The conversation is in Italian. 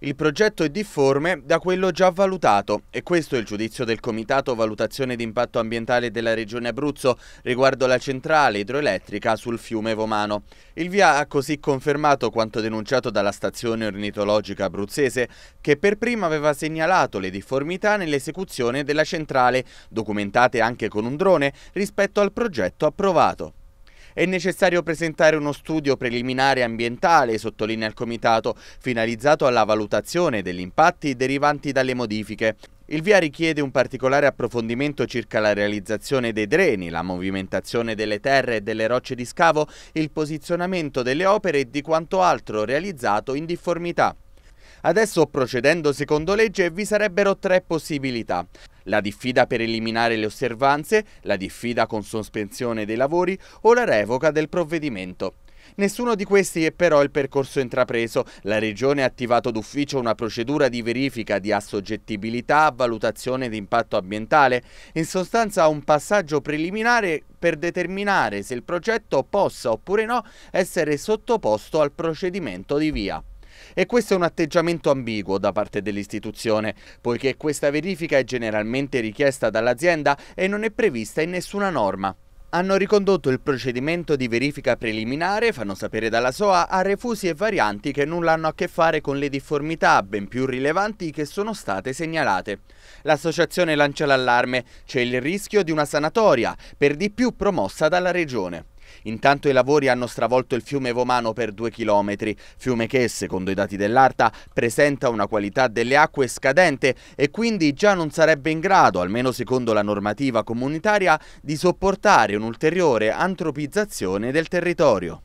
Il progetto è difforme da quello già valutato e questo è il giudizio del Comitato Valutazione di Impatto Ambientale della Regione Abruzzo riguardo la centrale idroelettrica sul fiume Vomano. Il VIA ha così confermato quanto denunciato dalla stazione ornitologica abruzzese che per prima aveva segnalato le difformità nell'esecuzione della centrale, documentate anche con un drone, rispetto al progetto approvato. È necessario presentare uno studio preliminare ambientale, sottolinea il Comitato, finalizzato alla valutazione degli impatti derivanti dalle modifiche. Il via richiede un particolare approfondimento circa la realizzazione dei dreni, la movimentazione delle terre e delle rocce di scavo, il posizionamento delle opere e di quanto altro realizzato in difformità. Adesso, procedendo secondo legge, vi sarebbero tre possibilità la diffida per eliminare le osservanze, la diffida con sospensione dei lavori o la revoca del provvedimento. Nessuno di questi è però il percorso intrapreso. La Regione ha attivato d'ufficio una procedura di verifica di assoggettibilità a valutazione di impatto ambientale, in sostanza un passaggio preliminare per determinare se il progetto possa oppure no essere sottoposto al procedimento di via. E questo è un atteggiamento ambiguo da parte dell'istituzione, poiché questa verifica è generalmente richiesta dall'azienda e non è prevista in nessuna norma hanno ricondotto il procedimento di verifica preliminare, fanno sapere dalla SOA, a refusi e varianti che nulla hanno a che fare con le difformità ben più rilevanti che sono state segnalate. L'associazione lancia l'allarme, c'è il rischio di una sanatoria, per di più promossa dalla Regione. Intanto i lavori hanno stravolto il fiume Vomano per due chilometri, fiume che, secondo i dati dell'ARTA, presenta una qualità delle acque scadente e quindi già non sarebbe in grado, almeno secondo la normativa comunitaria, di sopportare un'ulteriore antropizzazione del territorio.